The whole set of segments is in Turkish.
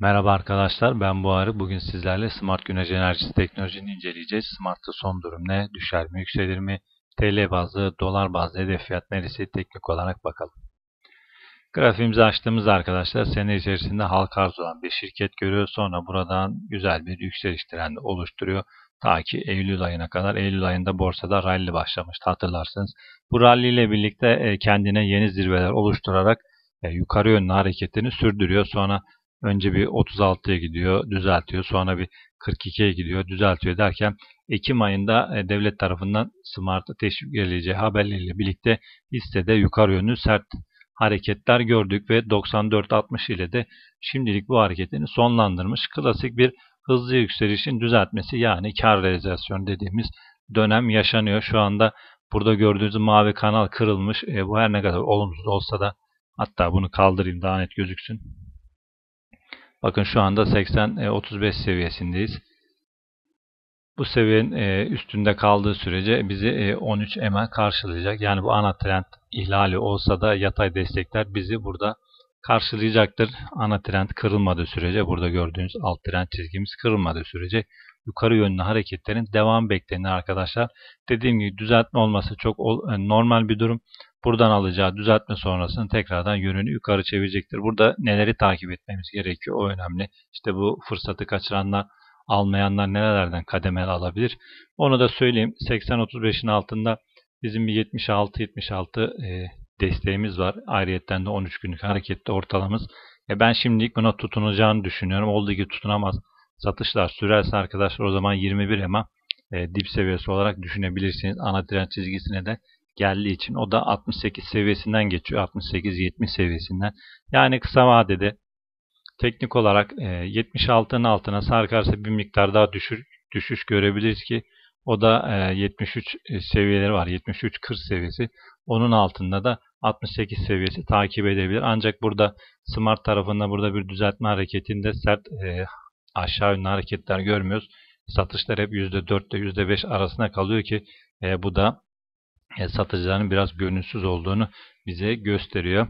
Merhaba arkadaşlar ben Buhari. Bugün sizlerle smart güneş enerjisi teknolojini inceleyeceğiz. Smart'ta son durum ne? Düşer mi? Yükselir mi? TL bazlı, dolar bazlı hedef fiyat neresi? Teknik olarak bakalım. Grafiğimizi açtığımızda arkadaşlar sene içerisinde halka arz olan bir şirket görüyor. Sonra buradan güzel bir yükseliş trendi oluşturuyor. Ta ki Eylül ayına kadar. Eylül ayında borsada rally başlamıştı hatırlarsınız. Bu rally ile birlikte e, kendine yeni zirveler oluşturarak e, yukarı yönlü hareketini sürdürüyor. Sonra Önce bir 36'ya gidiyor, düzeltiyor. Sonra bir 42'ye gidiyor, düzeltiyor derken Ekim ayında e, devlet tarafından Smarta teşvik edileceği haberleriyle birlikte hissede yukarı yönlü sert hareketler gördük ve 94.60 ile de şimdilik bu hareketini sonlandırmış. Klasik bir hızlı yükselişin düzeltmesi yani kar realizasyonu dediğimiz dönem yaşanıyor. Şu anda burada gördüğünüz mavi kanal kırılmış. E, bu her ne kadar olumsuz olsa da hatta bunu kaldırayım daha net gözüksün. Bakın şu anda 80-35 e, seviyesindeyiz. Bu seviyenin e, üstünde kaldığı sürece bizi 13 e, ema karşılayacak. Yani bu ana trend ihlali olsa da yatay destekler bizi burada karşılayacaktır. Ana trend kırılmadığı sürece burada gördüğünüz alt trend çizgimiz kırılmadığı sürece yukarı yönlü hareketlerin devam beklenir arkadaşlar. Dediğim gibi düzeltme olması çok normal bir durum buradan alacağı düzeltme sonrasını tekrardan yönünü yukarı çevirecektir. Burada neleri takip etmemiz gerekiyor o önemli. İşte bu fırsatı kaçıranlar, almayanlar nerelerden kademeli alabilir? Onu da söyleyeyim. 80-35'in altında bizim bir 76-76 e, desteğimiz var. Ayrıyetten de 13 günlük harekette ortalamız. E ben şimdilik buna tutunacağını düşünüyorum. Olduğu gibi tutunamaz. Satışlar sürerse arkadaşlar o zaman 21 EMA e, dip seviyesi olarak düşünebilirsiniz. Ana direnç çizgisine de geldiği için o da 68 seviyesinden geçiyor. 68-70 seviyesinden. Yani kısa vadede teknik olarak 76'nın e, altına sarkarsa bir miktar daha düşür, düşüş görebiliriz ki o da 73 e, e, seviyeleri var. 73-40 seviyesi. Onun altında da 68 seviyesi takip edebilir. Ancak burada Smart tarafında burada bir düzeltme hareketinde sert e, aşağı yönlü hareketler görmüyoruz. Satışlar hep %4 ile %5 arasına kalıyor ki e, bu da e, satıcıların biraz gönülsüz olduğunu bize gösteriyor.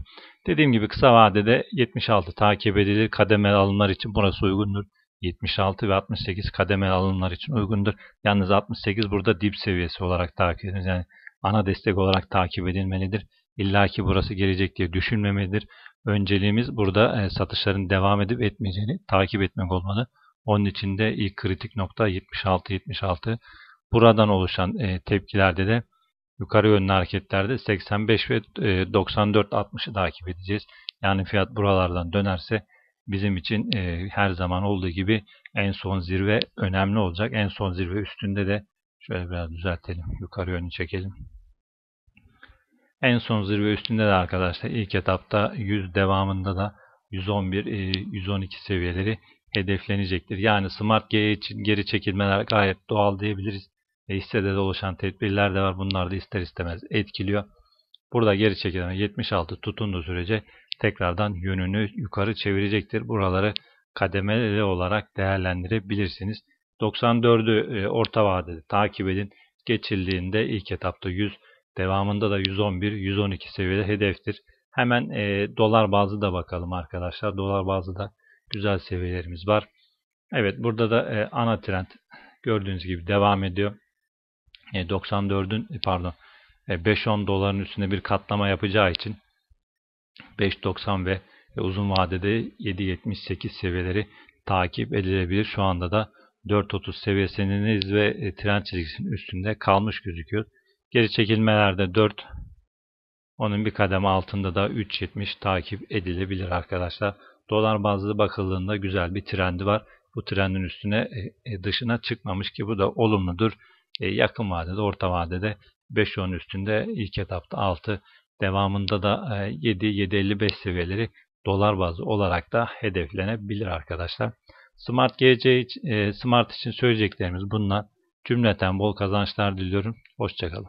Dediğim gibi kısa vadede 76 takip edilir kademeli alımlar için burası uygundur. 76 ve 68 kademeli alımlar için uygundur. Yalnız 68 burada dip seviyesi olarak takip edilir. Yani ana destek olarak takip edilmelidir. İlla ki burası gelecek diye düşünmemelidir. Önceliğimiz burada e, satışların devam edip etmeyeceğini takip etmek olmalı. Onun için de ilk kritik nokta 76-76. Buradan oluşan e, tepkilerde de yukarı yönlü hareketlerde 85 ve 94 e, 60'ı takip edeceğiz. Yani fiyat buralardan dönerse bizim için e, her zaman olduğu gibi en son zirve önemli olacak. En son zirve üstünde de şöyle biraz düzeltelim. Yukarı yönlü çekelim. En son zirve üstünde de arkadaşlar ilk etapta 100 devamında da 111-112 e, seviyeleri hedeflenecektir. Yani Smart G için geri çekilmeler gayet doğal diyebiliriz. E, hissede de oluşan tedbirler de var. Bunlar da ister istemez etkiliyor. Burada geri çekilen 76 tutunduğu sürece tekrardan yönünü yukarı çevirecektir. Buraları kademeli olarak değerlendirebilirsiniz. 94'ü e, orta vadede takip edin. Geçildiğinde ilk etapta 100, devamında da 111-112 seviyede hedeftir. Hemen e, dolar bazlı da bakalım arkadaşlar. Dolar bazlı da güzel seviyelerimiz var. Evet burada da e, ana trend gördüğünüz gibi devam ediyor. 94'ün e, e, pardon 5-10 e, doların üstünde bir katlama yapacağı için 5.90 ve uzun vadede 7.78 seviyeleri takip edilebilir. Şu anda da 4.30 seviyesiniz ve trend çizgisinin üstünde kalmış gözüküyor. Geri çekilmelerde 4 onun bir kademe altında da 3.70 takip edilebilir arkadaşlar. Dolar bazlı bakıldığında güzel bir trendi var. Bu trendin üstüne dışına çıkmamış ki bu da olumludur. E, yakın vadede, orta vadede 5 10 üstünde ilk etapta 6 devamında da 7-7.55 e, seviyeleri dolar bazı olarak da hedeflenebilir arkadaşlar. Smart GC e, Smart için söyleyeceklerimiz bunlar. Cümleten bol kazançlar diliyorum. Hoşçakalın.